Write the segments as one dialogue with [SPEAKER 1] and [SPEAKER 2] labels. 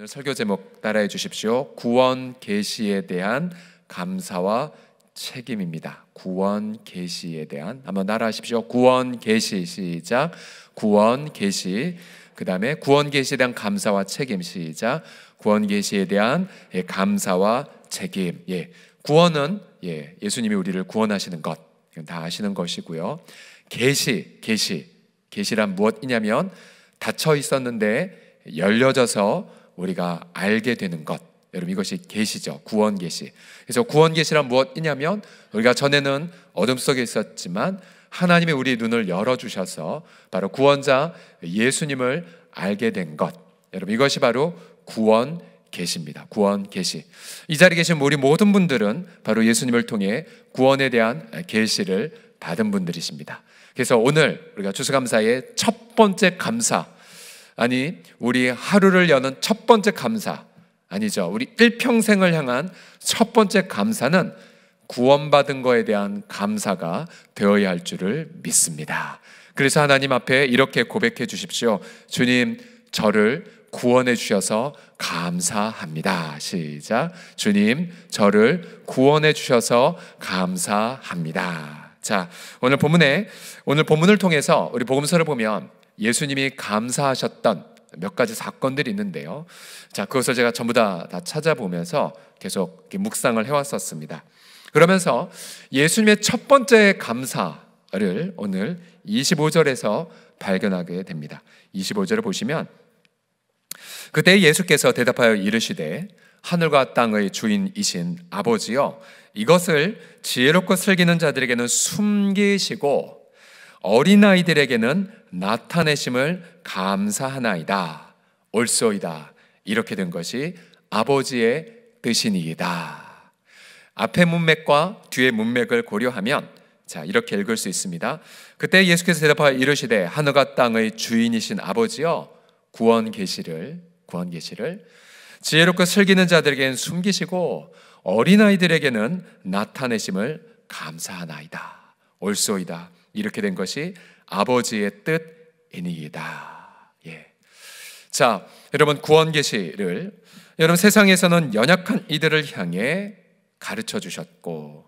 [SPEAKER 1] 오늘 설교 제목 따라해 주십시오. 구원 계시에 대한 감사와 책임입니다. 구원 계시에 대한 한번 따라하십시오. 구원 계시 시작. 구원 계시 그다음에 구원 계시에 대한 감사와 책임 시작. 구원 계시에 대한 예, 감사와 책임. 예. 구원은 예, 예수님이 우리를 구원하시는 것. 다 아시는 것이고요. 계시, 계시. 계시란 무엇이냐면 닫혀 있었는데 열려져서 우리가 알게 되는 것. 여러분 이것이 계시죠. 구원 계시. 그래서 구원 계시란 무엇이냐면 우리가 전에는 어둠 속에 있었지만 하나님의 우리 눈을 열어 주셔서 바로 구원자 예수님을 알게 된 것. 여러분 이것이 바로 구원 계십니다. 구원 계시. 이 자리에 계신 우리 모든 분들은 바로 예수님을 통해 구원에 대한 계시를 받은 분들이십니다. 그래서 오늘 우리가 주수감사의 첫 번째 감사 아니, 우리 하루를 여는 첫 번째 감사. 아니죠. 우리 일평생을 향한 첫 번째 감사는 구원받은 것에 대한 감사가 되어야 할 줄을 믿습니다. 그래서 하나님 앞에 이렇게 고백해 주십시오. 주님, 저를 구원해 주셔서 감사합니다. 시작. 주님, 저를 구원해 주셔서 감사합니다. 자, 오늘 본문에 오늘 본문을 통해서 우리 복음서를 보면 예수님이 감사하셨던 몇 가지 사건들이 있는데요. 자, 그것을 제가 전부 다, 다 찾아보면서 계속 묵상을 해왔었습니다. 그러면서 예수님의 첫 번째 감사를 오늘 25절에서 발견하게 됩니다. 25절을 보시면 그때 예수께서 대답하여 이르시되 하늘과 땅의 주인이신 아버지여 이것을 지혜롭고 슬기는 자들에게는 숨기시고 어린아이들에게는 나타내심을 감사하나이다. 올소이다. 이렇게 된 것이 아버지의 뜻이니이다. 앞의 문맥과 뒤의 문맥을 고려하면 자, 이렇게 읽을 수 있습니다. 그때 예수께서 대답하여 이르시되 하늘과 땅의 주인이신 아버지여 구원 계시를 구원 계시를 지혜롭고 슬기는 자들에게는 숨기시고 어린아이들에게는 나타내심을 감사하나이다. 올소이다. 이렇게 된 것이 아버지의 뜻이니이다. 예. 자, 여러분 구원 계시를 여러분 세상에서는 연약한 이들을 향해 가르쳐 주셨고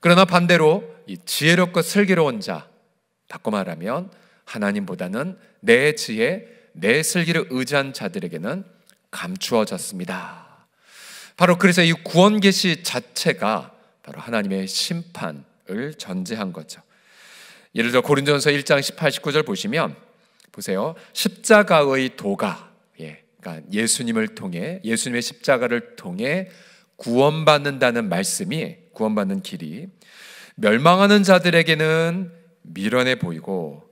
[SPEAKER 1] 그러나 반대로 이 지혜롭고 슬기로운 자 바꿔 말하면 하나님보다는 내 지혜, 내 슬기를 의지한 자들에게는 감추어졌습니다. 바로 그래서 이 구원 계시 자체가 바로 하나님의 심판을 전제한 거죠. 예를 들어 고린도전서 1장 18, 19절 보시면 보세요. 십자가의 도가 예, 그러니까 예수님을 통해 예수님의 십자가를 통해 구원받는다는 말씀이 구원받는 길이 멸망하는 자들에게는 미련해 보이고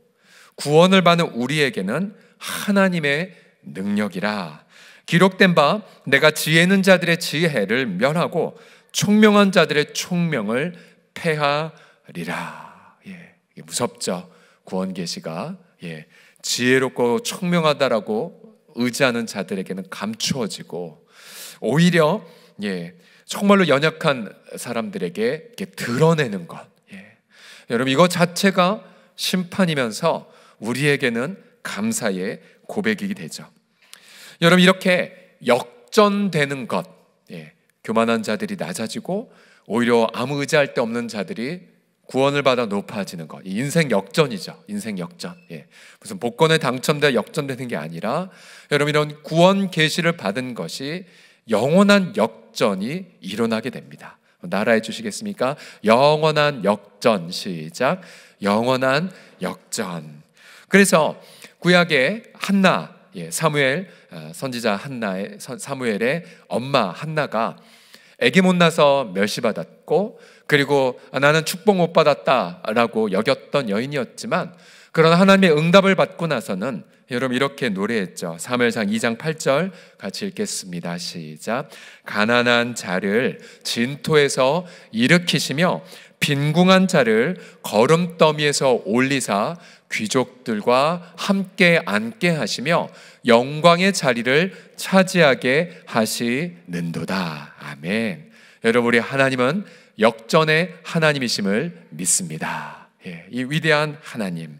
[SPEAKER 1] 구원을 받는 우리에게는 하나님의 능력이라 기록된 바 내가 지혜는 자들의 지혜를 멸하고 총명한 자들의 총명을 패하리라. 무섭죠. 구원 계시가 예, 지혜롭고 청명하다라고 의지하는 자들에게는 감추어지고 오히려 예, 정말로 연약한 사람들에게 이렇게 드러내는 것. 예. 여러분 이거 자체가 심판이면서 우리에게는 감사의 고백이 되죠. 여러분 이렇게 역전되는 것. 예. 교만한 자들이 낮아지고 오히려 아무 의지할 데 없는 자들이 구원을 받아 높아지는 것. 인생 역전이죠. 인생 역전. 예. 무슨 복권에 당첨돼 역전되는 게 아니라 여러분 이런 구원 계시를 받은 것이 영원한 역전이 일어나게 됩니다. 나라해 주시겠습니까? 영원한 역전 시작. 영원한 역전. 그래서 구약의 한나, 예, 사무엘 어, 선지자 한나의 사무엘의 엄마 한나가 애기 못 나서 멸시받았고 그리고 아, 나는 축복 못 받았다라고 여겼던 여인이었지만 그러나 하나님의 응답을 받고 나서는 여러분 이렇게 노래했죠. 3회상 2장 8절 같이 읽겠습니다. 시작. 가난한 자를 진토에서 일으키시며 빈궁한 자를 걸음더미에서 올리사 귀족들과 함께 앉게 하시며 영광의 자리를 차지하게 하시는도다. 아멘. 여러분 우리 하나님은 역전의 하나님이심을 믿습니다. 예, 이 위대한 하나님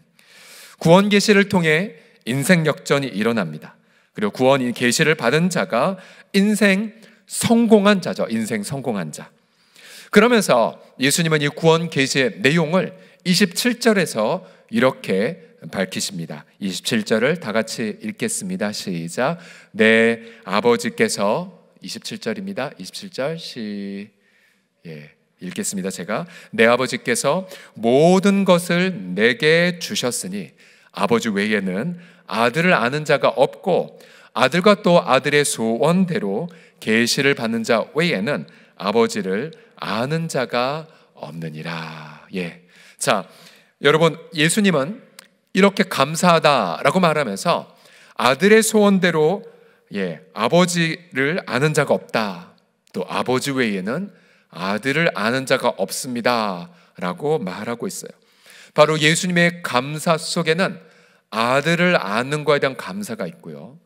[SPEAKER 1] 구원 계시를 통해 인생 역전이 일어납니다. 그리고 구원 계시를 받은 자가 인생 성공한 자죠. 인생 성공한 자. 그러면서 예수님은 이 구원 계시의 내용을 27절에서 이렇게 밝히십니다. 27절을 다 같이 읽겠습니다. 시작. 내 아버지께서 27절입니다. 27절 시 예. 읽겠습니다. 제가 내 아버지께서 모든 것을 내게 주셨으니 아버지 외에는 아들을 아는 자가 없고 아들과 또 아들의 소원대로 계시를 받는 자 외에는 아버지를 아는 자가 없느니라. 예. 자, 여러분, 예수님은 이렇게 감사하다라고 말하면서 아들의 소원대로 예, 아버지를 아는 자가 없다. 또 아버지 외에는 아들을 아는 자가 없습니다. 라고 말하고 있어요. 바로 예수님의 감사 속에는 아들을 아는 것에 대한 감사가 있고요.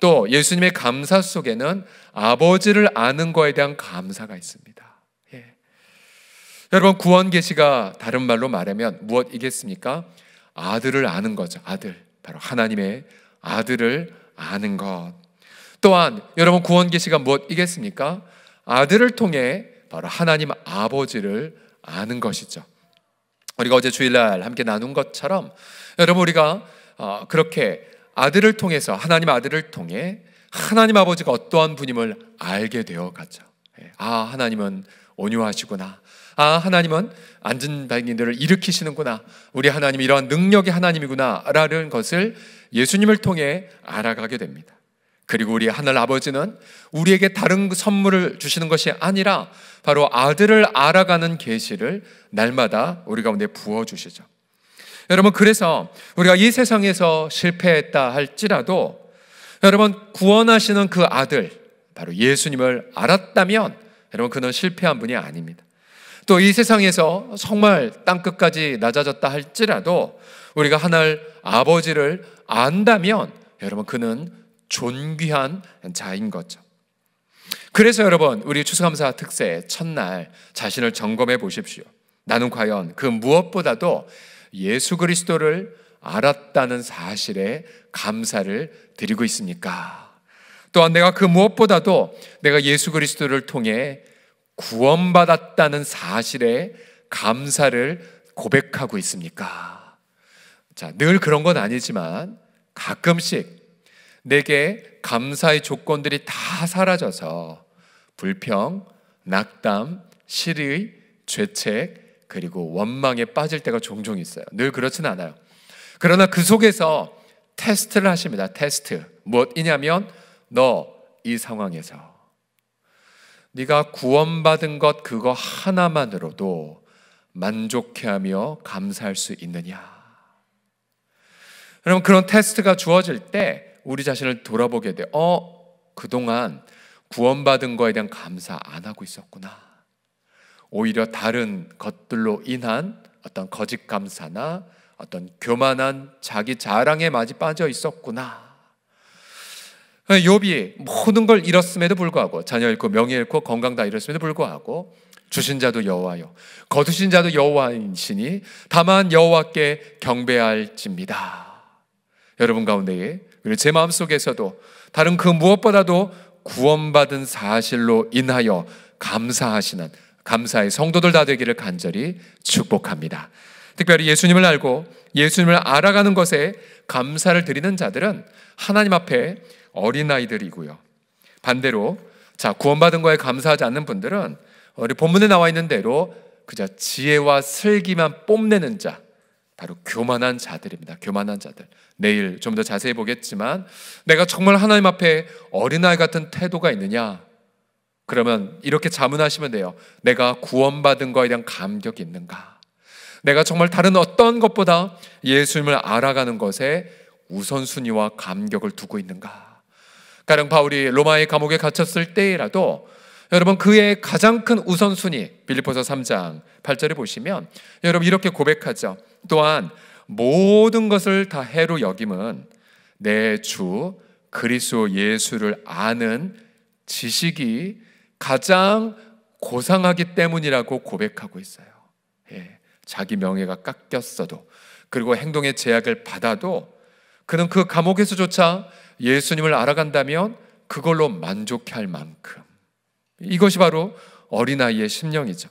[SPEAKER 1] 또 예수님의 감사 속에는 아버지를 아는 것에 대한 감사가 있습니다. 여러분 구원 계시가 다른 말로 말하면 무엇이겠습니까? 아들을 아는 거죠. 아들. 바로 하나님의 아들을 아는 것. 또한 여러분 구원 계시가 무엇이겠습니까? 아들을 통해 바로 하나님 아버지를 아는 것이죠. 우리가 어제 주일날 함께 나눈 것처럼 여러분 우리가 어, 그렇게 아들을 통해서 하나님 아들을 통해 하나님 아버지가 어떠한 분임을 알게 되어 가죠. 예, 아 하나님은 온유하시구나. 아, 하나님은 앉은 백인들을 일으키시는구나. 우리 하나님이 이러한 능력의 하나님이구나. 라는 것을 예수님을 통해 알아가게 됩니다. 그리고 우리 하늘 아버지는 우리에게 다른 선물을 주시는 것이 아니라 바로 아들을 알아가는 계시를 날마다 우리 가운데 부어 주시죠. 여러분 그래서 우리가 이 세상에서 실패했다 할지라도 여러분 구원하시는 그 아들 바로 예수님을 알았다면 여러분 그는 실패한 분이 아닙니다. 또이 세상에서 정말 땅끝까지 낮아졌다 할지라도 우리가 하늘 아버지를 안다면 여러분 그는 존귀한 자인 거죠. 그래서 여러분 우리 추수감사 특세 첫날 자신을 점검해 보십시오. 나는 과연 그 무엇보다도 예수 그리스도를 알았다는 사실에 감사를 드리고 있습니까? 또한 내가 그 무엇보다도 내가 예수 그리스도를 통해 구원받았다는 사실에 감사를 고백하고 있습니까? 자, 늘 그런 건 아니지만 가끔씩 내게 감사의 조건들이 다 사라져서 불평, 낙담, 실의, 죄책, 그리고 원망에 빠질 때가 종종 있어요. 늘 그렇진 않아요. 그러나 그 속에서 테스트를 하십니다. 테스트. 무엇이냐면, 너 이 상황에서 네가 구원받은 것 그거 하나만으로도 만족해하며 감사할 수 있느냐? 여러 그런 테스트가 주어질 때 우리 자신을 돌아보게 돼. 어 그동안 구원받은 거에 대한 감사 안 하고 있었구나. 오히려 다른 것들로 인한 어떤 거짓 감사나 어떤 교만한 자기 자랑에 많이 빠져 있었구나. 욥이 어, 모든 걸 잃었음에도 불구하고 자녀 잃고 명예 잃고 건강 다 잃었음에도 불구하고 주신 자도 여호와요 거두신 자도 여호와이시니 다만 여호와께 경배할지입니다. 여러분 가운데 그리고 제 마음 속에서도 다른 그 무엇보다도 구원받은 사실로 인하여 감사하시는 감사의 성도들 다 되기를 간절히 축복합니다. 특별히 예수님을 알고 예수님을 알아가는 것에 감사를 드리는 자들은 하나님 앞에 어린아이들이고요. 반대로 자, 구원받은 거에 감사하지 않는 분들은 우리 본문에 나와 있는 대로 그저 지혜와 슬기만 뽐내는 자, 바로 교만한 자들입니다. 교만한 자들. 내일 좀 더 자세히 보겠지만 내가 정말 하나님 앞에 어린아이 같은 태도가 있느냐? 그러면 이렇게 자문하시면 돼요. 내가 구원받은 거에 대한 감격이 있는가? 내가 정말 다른 어떤 것보다 예수님을 알아가는 것에 우선순위와 감격을 두고 있는가? 가령 바울이 로마의 감옥에 갇혔을 때라도 여러분 그의 가장 큰 우선순위 빌리포서 3장 8절에 보시면 여러분 이렇게 고백하죠. 또한 모든 것을 다 해로 여김은 내 주 그리스도 예수를 아는 지식이 가장 고상하기 때문이라고 고백하고 있어요. 예. 자기 명예가 깎였어도 그리고 행동의 제약을 받아도 그는 그 감옥에서조차 예수님을 알아간다면 그걸로 만족할 만큼 이것이 바로 어린아이의 심령이죠.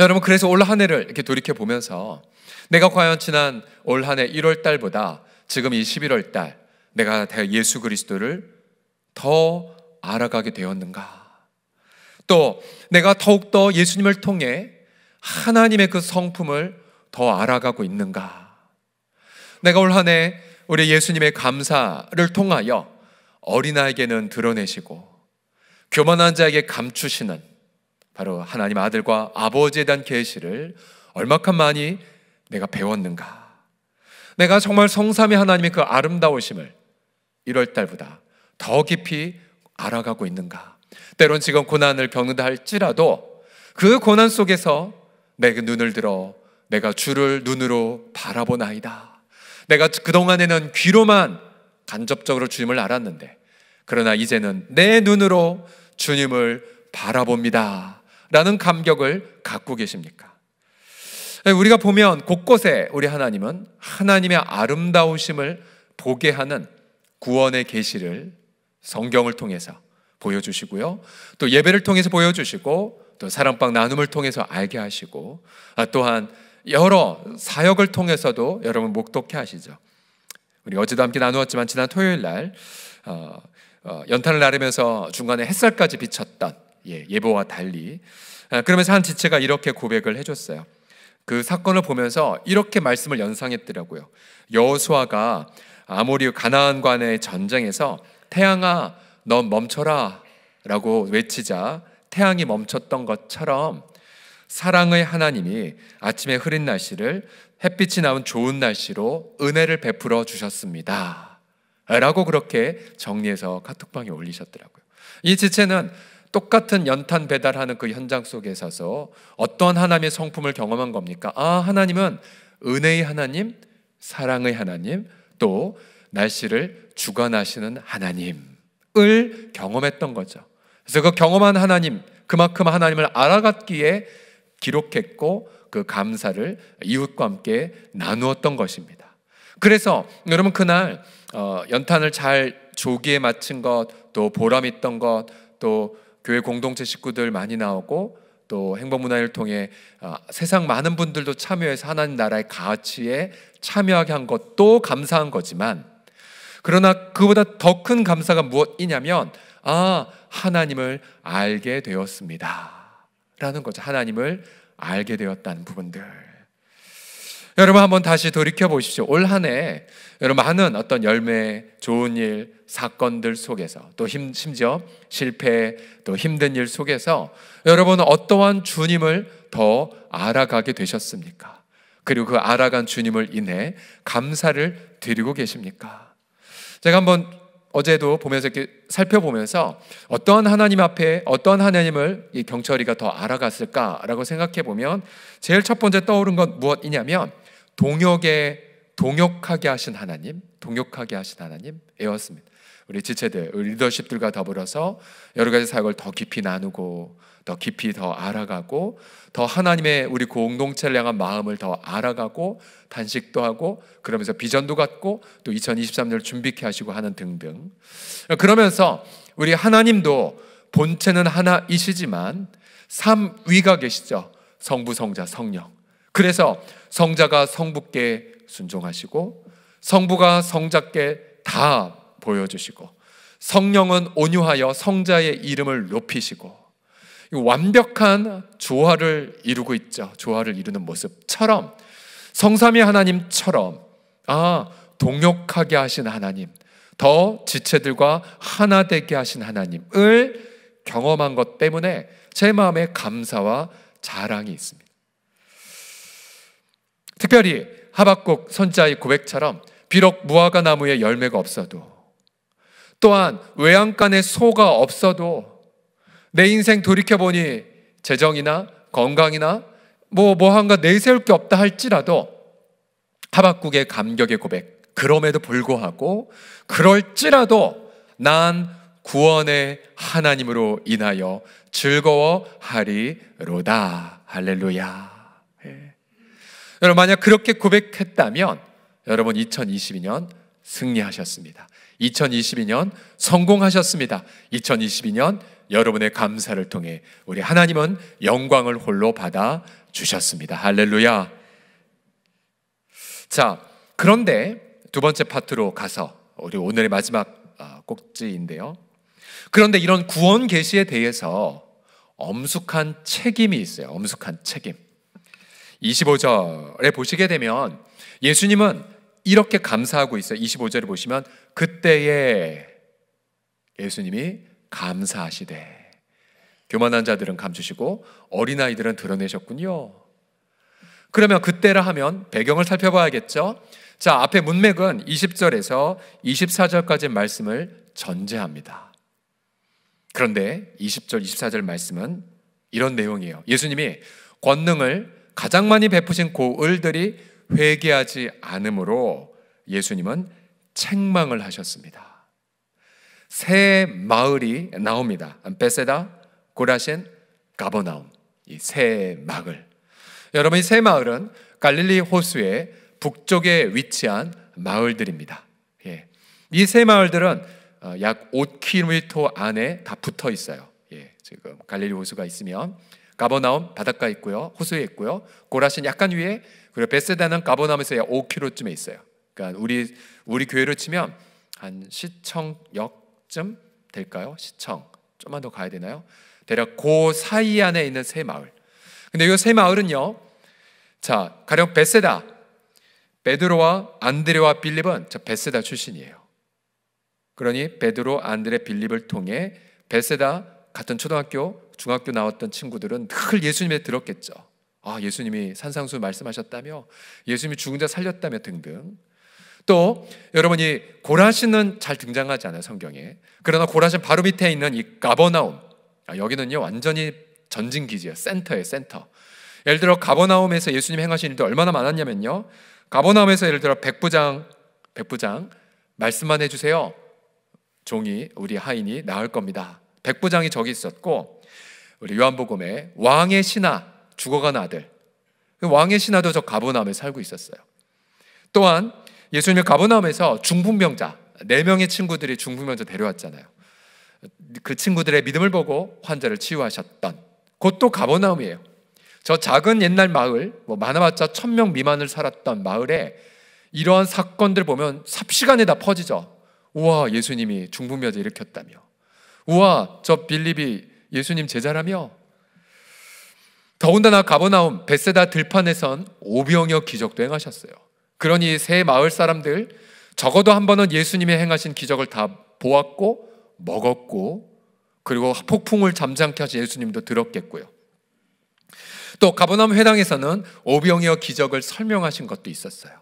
[SPEAKER 1] 여러분 그래서 올 한 해를 이렇게 돌이켜 보면서 내가 과연 지난 올 한 해 1월 달보다 지금 이 11월 달 내가 예수 그리스도를 더 알아가게 되었는가? 또 내가 더욱더 예수님을 통해 하나님의 그 성품을 더 알아가고 있는가? 내가 올 한 해 우리 예수님의 감사를 통하여 어린아이에게는 드러내시고 교만한 자에게 감추시는 바로 하나님 아들과 아버지에 대한 계시를 얼마큼 많이 내가 배웠는가? 내가 정말 성삼위 하나님의 그 아름다우심을 1월 달보다 더 깊이 알아가고 있는가? 때론 지금 고난을 겪는다 할지라도 그 고난 속에서 내 눈을 들어 내가 주를 눈으로 바라보나이다. 내가 그동안에는 귀로만 간접적으로 주님을 알았는데 그러나 이제는 내 눈으로 주님을 바라봅니다. 라는 감격을 갖고 계십니까? 예, 우리가 보면 곳곳에 우리 하나님은 하나님의 아름다우심을 보게 하는 구원의 계시를 성경을 통해서 보여주시고요. 또 예배를 통해서 보여주시고 또 사랑방 나눔을 통해서 알게 하시고 아, 또한 여러 사역을 통해서도 여러분 목독해 하시죠. 우리 어제도 함께 나누었지만 지난 토요일 날 어, 어, 연탄을 나르면서 중간에 햇살까지 비쳤던 예, 보와 달리 아, 그러면서 한 지체가 이렇게 고백을 해줬어요. 그 사건을 보면서 이렇게 말씀을 연상했더라고요. 여호수아가 아모리 가나안과의 전쟁에서 태양아 넌 멈춰라라고 외치자 태양이 멈췄던 것처럼 사랑의 하나님이 아침에 흐린 날씨를 햇빛이 나온 좋은 날씨로 은혜를 베풀어 주셨습니다. 라고 그렇게 정리해서 카톡방에 올리셨더라고요. 이 지체는 똑같은 연탄 배달하는 그 현장 속에 서서 어떤 하나님의 성품을 경험한 겁니까? 아, 하나님은 은혜의 하나님, 사랑의 하나님, 또 날씨를 주관하시는 하나님을 경험했던 거죠. 그래서 그 경험한 하나님, 그만큼 하나님을 알아갔기에 기록했고 그 감사를 이웃과 함께 나누었던 것입니다. 그래서 여러분 그날 어, 연탄을 잘 조기에 맞춘 것, 또 보람 있던 것, 또 교회 공동체 식구들 많이 나오고 또 행복문화를 통해 어, 세상 많은 분들도 참여해서 하나님 나라의 가치에 참여하게 한 것도 감사한 거지만 그러나 그보다 더 큰 감사가 무엇이냐면 아 하나님을 알게 되었습니다. 라는 거죠. 하나님을 알게 되었다는 부분들. 여러분 한번 다시 돌이켜 보십시오. 올 한해 여러분 많은 어떤 열매, 좋은 일, 사건들 속에서 또 힘, 심지어 실패, 또 힘든 일 속에서 여러분은 어떠한 주님을 더 알아가게 되셨습니까? 그리고 그 알아간 주님을 인해 감사를 드리고 계십니까? 제가 한번 어제도 보면서 이렇게 살펴보면서 어떤 하나님 앞에 어떤 하나님을 이 경철이가 더 알아갔을까라고 생각해 보면 제일 첫 번째 떠오른 건 무엇이냐면 동역에 동역하게 하신 하나님, 동역하게 하신 하나님이었습니다. 우리 지체들, 우리 리더십들과 더불어서 여러 가지 사역을 더 깊이 나누고 더 깊이 더 알아가고 더 하나님의 우리 공동체를 향한 마음을 더 알아가고 단식도 하고 그러면서 비전도 갖고 또 2023년을 준비케 하시고 하는 등등 그러면서 우리 하나님도 본체는 하나이시지만 삼위가 계시죠 성부 성자 성령 그래서 성자가 성부께 순종하시고 성부가 성자께 다 보여주시고 성령은 온유하여 성자의 이름을 높이시고 완벽한 조화를 이루고 있죠. 조화를 이루는 모습처럼 성삼위 하나님처럼 아 동역하게 하신 하나님, 더 지체들과 하나 되게 하신 하나님을 경험한 것 때문에 제 마음에 감사와 자랑이 있습니다. 특별히 하박국 선자의 고백처럼 비록 무화과 나무에 열매가 없어도 또한 외양간에 소가 없어도 내 인생 돌이켜보니 재정이나 건강이나 뭐, 뭐한가 내세울 게 없다 할지라도 하박국의 감격의 고백, 그럼에도 불구하고 그럴지라도 난 구원의 하나님으로 인하여 즐거워하리로다. 할렐루야. 예. 여러분, 만약 그렇게 고백했다면 여러분 2022년 승리하셨습니다. 2022년 성공하셨습니다. 2022년 여러분의 감사를 통해 우리 하나님은 영광을 홀로 받아 주셨습니다. 할렐루야. 자, 그런데 두 번째 파트로 가서 우리 오늘의 마지막 아, 꼭지인데요. 그런데 이런 구원 계시에 대해서 엄숙한 책임이 있어요. 엄숙한 책임. 25절에 보시게 되면 예수님은 이렇게 감사하고 있어요. 25절에 보시면 그때에 예수님이 감사하시되 교만한 자들은 감추시고 어린아이들은 드러내셨군요. 그러면 그때라 하면 배경을 살펴봐야겠죠? 자, 앞에 문맥은 20절에서 24절까지 말씀을 전제합니다. 그런데 20절, 24절 말씀은 이런 내용이에요. 예수님이 권능을 가장 많이 베푸신 고을들이 회개하지 않으므로 예수님은 책망을 하셨습니다. 세 마을이 나옵니다. 베세다, 고라신, 가버나움 이 세 마을. 여러분 이세 마을은 갈릴리 호수의 북쪽에 위치한 마을들입니다. 예. 이세 마을들은 어, 약 5km 안에 다 붙어 있어요. 예. 지금 갈릴리 호수가 있으면 가버나움 바닷가 있고요, 호수에 있고요, 고라신 약간 위에 그리고 베세다는 가버나움에서 약 5km쯤에 있어요. 그러니까 우리 우리 교회로 치면 한 시청역 쯤 될까요? 시청 좀만 더 가야 되나요? 대략 그 사이 안에 있는 세 마을. 근데 이 세 마을은요. 자, 가령 베세다. 베드로와 안드레와 빌립은 저 베세다 출신이에요. 그러니 베드로, 안드레, 빌립을 통해 베세다 같은 초등학교, 중학교 나왔던 친구들은 늘 예수님에 들었겠죠. 아, 예수님이 산상수 말씀하셨다며, 예수님이 죽은 자 살렸다며 등등. 또 여러분이 고라시는 잘 등장하지 않아요 성경에. 그러나 고라시 바로 밑에 있는 이 가버나움 아, 여기는요 완전히 전진 기지예요 센터예요 센터. 예를 들어 가버나움에서 예수님 행하신 일도 얼마나 많았냐면요. 가버나움에서 예를 들어 백부장 백부장 말씀만 해주세요. 종이 우리 하인이 나을 겁니다. 백부장이 저기 있었고 우리 요한복음에 왕의 신하 죽어간 아들 그 왕의 신하도 저 가버나움에 살고 있었어요. 또한 예수님의 가버나움에서 중풍병자 네 명의 친구들이 중풍병자 데려왔잖아요. 그 친구들의 믿음을 보고 환자를 치유하셨던 곧도 가버나움이에요. 저 작은 옛날 마을, 뭐 많아봤자 천명 미만을 살았던 마을에 이러한 사건들 보면 삽시간에 다 퍼지죠. 우와, 예수님이 중풍병자 일으켰다며. 우와, 저 빌립이 예수님 제자라며. 더군다나 가버나움 벳세다 들판에선 오병여 기적도 행하셨어요. 그러니 새 마을 사람들 적어도 한 번은 예수님의 행하신 기적을 다 보았고 먹었고 그리고 폭풍을 잠잠케 하신 예수님도 들었겠고요. 또 가보남 회당에서는 오병이어 기적을 설명하신 것도 있었어요.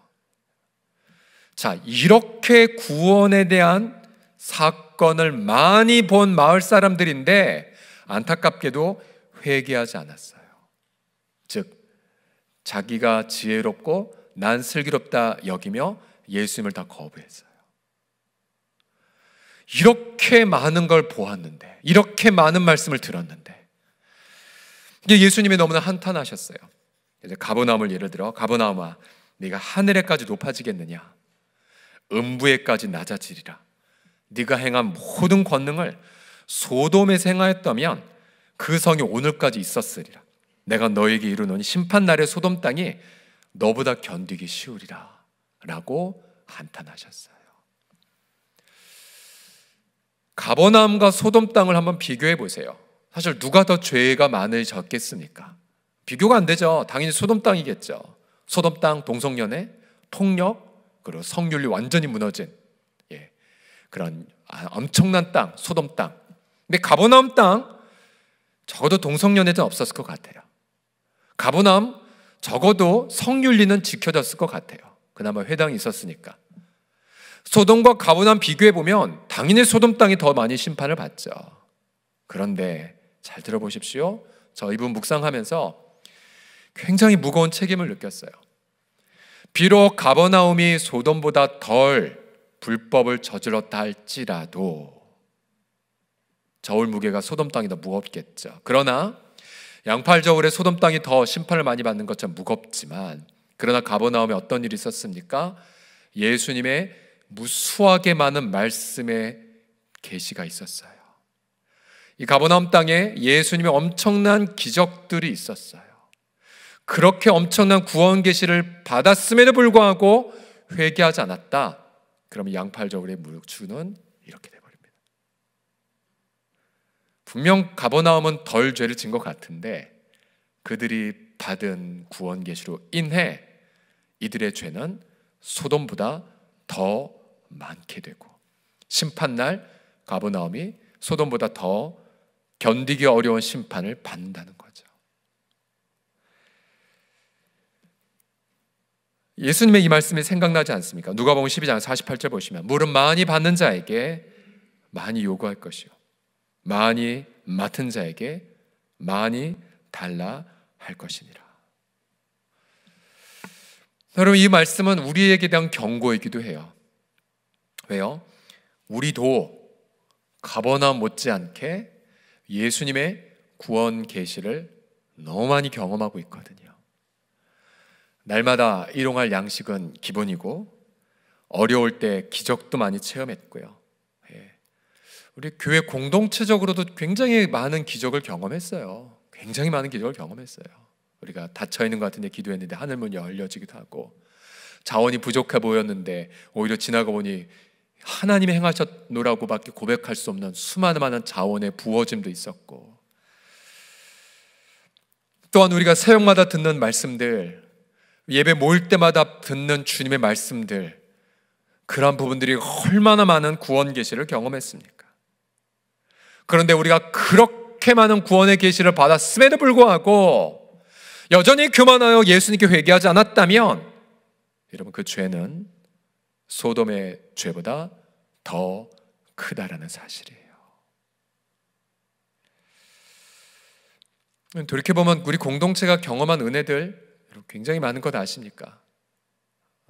[SPEAKER 1] 자, 이렇게 구원에 대한 사건을 많이 본 마을 사람들인데 안타깝게도 회개하지 않았어요. 즉 자기가 지혜롭고 난 슬기롭다 여기며 예수님을 다 거부했어요. 이렇게 많은 걸 보았는데, 이렇게 많은 말씀을 들었는데, 이게 예수님이 너무나 한탄하셨어요. 이제 가보나움을 예를 들어, 가보나움아, 네가 하늘에까지 높아지겠느냐? 음부에까지 낮아지리라. 네가 행한 모든 권능을 소돔에서 하였다면그 성이 오늘까지 있었으리라. 내가 너에게 이르노 심판 날에 소돔 땅이 너보다 견디기 쉬우리라 라고 한탄하셨어요. 가버나움과 소돔 땅을 한번 비교해 보세요. 사실 누가 더 죄가 많을 졌겠습니까? 비교가 안 되죠. 당연히 소돔 땅이겠죠. 소돔 땅 동성연애, 폭력, 그리고 성률이 완전히 무너진 예, 그런 아, 엄청난 땅, 소돔 땅. 근데 가버나움 땅 적어도 동성연애는 없었을 것 같아요. 가버나 적어도 성윤리는 지켜졌을 것 같아요. 그나마 회당이 있었으니까. 소돔과 가보난 비교해 보면 당연히 소돔 땅이 더 많이 심판을 받죠. 그런데 잘 들어보십시오. 저 이분 묵상하면서 굉장히 무거운 책임을 느꼈어요. 비록 가버나움이 소돔보다 덜 불법을 저질렀다 할지라도 저울 무게가 소돔 땅이 더 무겁겠죠. 그러나 양팔 저울의 소돔 땅이 더 심판을 많이 받는 것처럼 무겁지만 그러나 가버나움에 어떤 일이 있었습니까? 예수님의 무수하게 많은 말씀의 계시가 있었어요. 이 가버나움 땅에 예수님의 엄청난 기적들이 있었어요. 그렇게 엄청난 구원 계시를 받았음에도 불구하고 회개하지 않았다. 그러 양팔 저울에 물주는 이렇게 됩니다. 분명 가버나움은 덜 죄를 진 것 같은데 그들이 받은 구원 계시로 인해 이들의 죄는 소돔보다 더 많게 되고 심판날 가버나움이 소돔보다 더 견디기 어려운 심판을 받는다는 거죠. 예수님의 이 말씀이 생각나지 않습니까? 누가복음 12장 48절 보시면 물은 많이 받는 자에게 많이 요구할 것이요 많이 맡은 자에게 많이 달라 할 것이니라. 여러분 이 말씀은 우리에게 대한 경고이기도 해요. 왜요? 우리도 가버나 못지않게 예수님의 구원 계시를 너무 많이 경험하고 있거든요. 날마다 일용할 양식은 기본이고 어려울 때 기적도 많이 체험했고요. 우리 교회 공동체적으로도 굉장히 많은 기적을 경험했어요. 굉장히 많은 기적을 경험했어요. 우리가 닫혀 있는 것 같은데 기도했는데 하늘문이 열려지기도 하고 자원이 부족해 보였는데 오히려 지나가 보니 하나님이 행하셨노라고밖에 고백할 수 없는 수많은 많은 자원의 부어짐도 있었고 또한 우리가 새벽마다 듣는 말씀들 예배 모일 때마다 듣는 주님의 말씀들 그러 부분들이 얼마나 많은 구원 계시를 경험했습니까? 그런데 우리가 그렇게 많은 구원의 계시를 받았음에도 불구하고 여전히 교만하여 예수님께 회개하지 않았다면 여러분 그 죄는 소돔의 죄보다 더 크다라는 사실이에요. 돌이켜보면 우리 공동체가 경험한 은혜들 굉장히 많은 것 아십니까?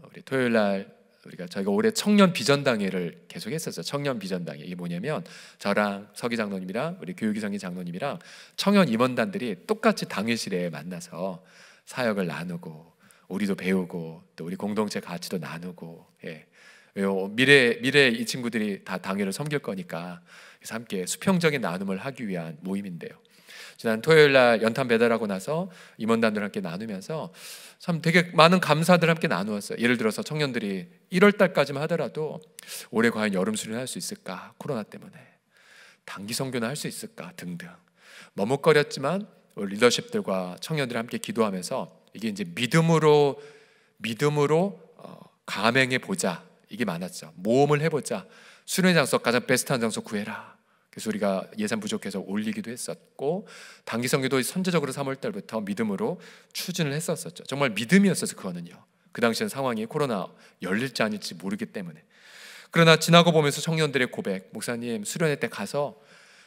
[SPEAKER 1] 우리 토요일 날 우리가 그러니까 저희가 올해 청년 비전당회를 계속했었죠. 청년 비전당회 이게 뭐냐면 저랑 서기 장로님이랑 우리 교육이성기 장로님이랑 청년 임원단들이 똑같이 당회실에 만나서 사역을 나누고 우리도 배우고 또 우리 공동체 가치도 나누고 예. 미래 미래 이 친구들이 다 당회를 섬길 거니까 그래서 함께 수평적인 나눔을 하기 위한 모임인데요. 지난 토요일 날 연탄 배달하고 나서 임원단들 함께 나누면서 참 되게 많은 감사들 함께 나누었어요. 예를 들어서 청년들이 1월 달까지만 하더라도 올해 과연 여름 수련 할수 있을까? 코로나 때문에 단기 선교나 할 수 있을까? 등등 머뭇거렸지만 우리 리더십들과 청년들 함께 기도하면서 이게 이제 믿음으로 믿음으로 어, 감행해 보자 이게 많았죠. 모험을 해보자. 수련 장소 가장 베스트한 장소 구해라. 그래서 우리가 예산 부족해서 올리기도 했었고 단기 성교도 선제적으로 3월 달부터 믿음으로 추진을 했었었죠. 정말 믿음이었어서 그거는요. 그 당시엔 상황이 코로나 열릴지 아닐지 모르기 때문에. 그러나 지나고 보면서 청년들의 고백, 목사님 수련회 때 가서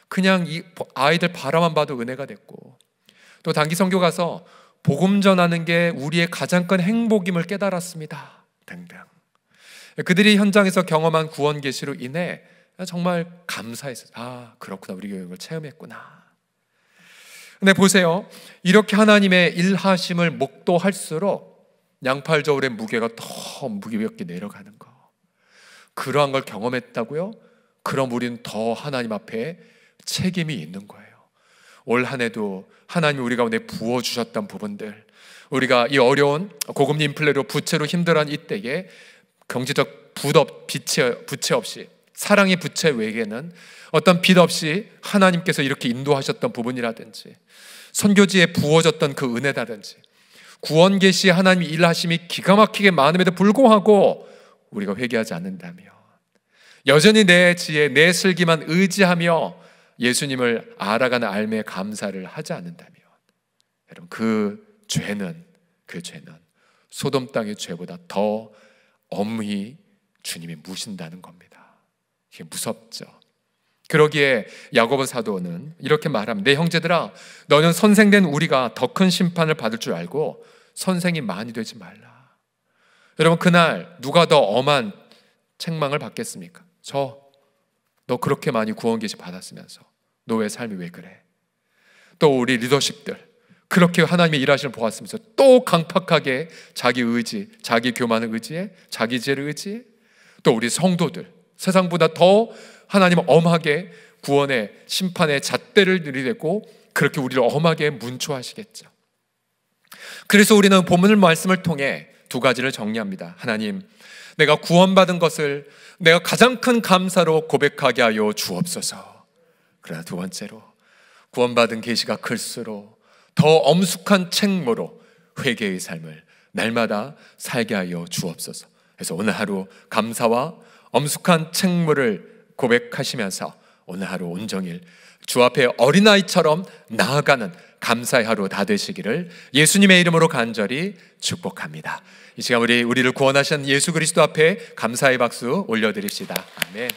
[SPEAKER 1] 그냥 이 아이들 바라만 봐도 은혜가 됐고 또 단기 선교 가서 복음 전하는 게 우리의 가장 큰 행복임을 깨달았습니다. 등등. 그들이 현장에서 경험한 구원 계시로 인해 아, 정말 감사했어요. 아, 그렇구나. 우리 교회 이 체험했구나. 근데 보세요. 이렇게 하나님의 일하심을 목도할수록 양팔 저울의 무게가 더 무겁게 내려가는 거. 그러한 걸 경험했다고요? 그럼 우리는 더 하나님 앞에 책임이 있는 거예요. 올 한 해도 하나님이 우리 가운데 부어주셨던 부분들, 우리가 이 어려운 고금리 인플레로 부채로 힘들한 이때에 경제적 부덕, 부채, 부채 없이 사랑의 부채 외에는 어떤 빛 없이 하나님께서 이렇게 인도하셨던 부분이라든지 선교지에 부어졌던 그 은혜라든지 구원 계시 하나님 일하심이 기가 막히게 많음에도 불구하고 우리가 회개하지 않는다며 여전히 내 지혜, 내 슬기만 의지하며 예수님을 알아가는 알매 감사를 하지 않는다면 여러분 그 죄는 그 죄는 소돔 땅의 죄보다 더 엄히 주님이 무신다는 겁니다. 무섭죠. 그러기에 야고보 사도는 이렇게 말합니다. 내 형제들아, 너는 선생된 우리가 더 큰 심판을 받을 줄 알고 선생이 많이 되지 말라. 여러분 그날 누가 더 엄한 책망을 받겠습니까? 저, 너 그렇게 많이 구원 계시 받았으면서 너의 삶이 왜 그래? 또 우리 리더십들 그렇게 하나님의 일하시는 보았으면서 또 강팍하게 자기 의지, 자기 교만을 의지해, 자기 죄를 의지해, 또 우리 성도들 세상보다 더 하나님 엄하게 구원의 심판의 잣대를 들이대고 그렇게 우리를 엄하게 문초하시겠죠. 그래서 우리는 본문을 말씀을 통해 두 가지를 정리합니다. 하나님, 내가 구원받은 것을 내가 가장 큰 감사로 고백하게 하여 주옵소서. 그러나 두 번째로 구원받은 계시가 클수록 더 엄숙한 책무로 회개의 삶을 날마다 살게 하여 주옵소서. 그래서 오늘 하루 감사와 엄숙한 책무를 고백하시면서 오늘 하루 온종일 주 앞에 어린아이처럼 나아가는 감사의 하루 다 되시기를 예수님의 이름으로 간절히 축복합니다. 이 시간 우리 우리를 구원하신 예수 그리스도 앞에 감사의 박수 올려드립시다. 아멘.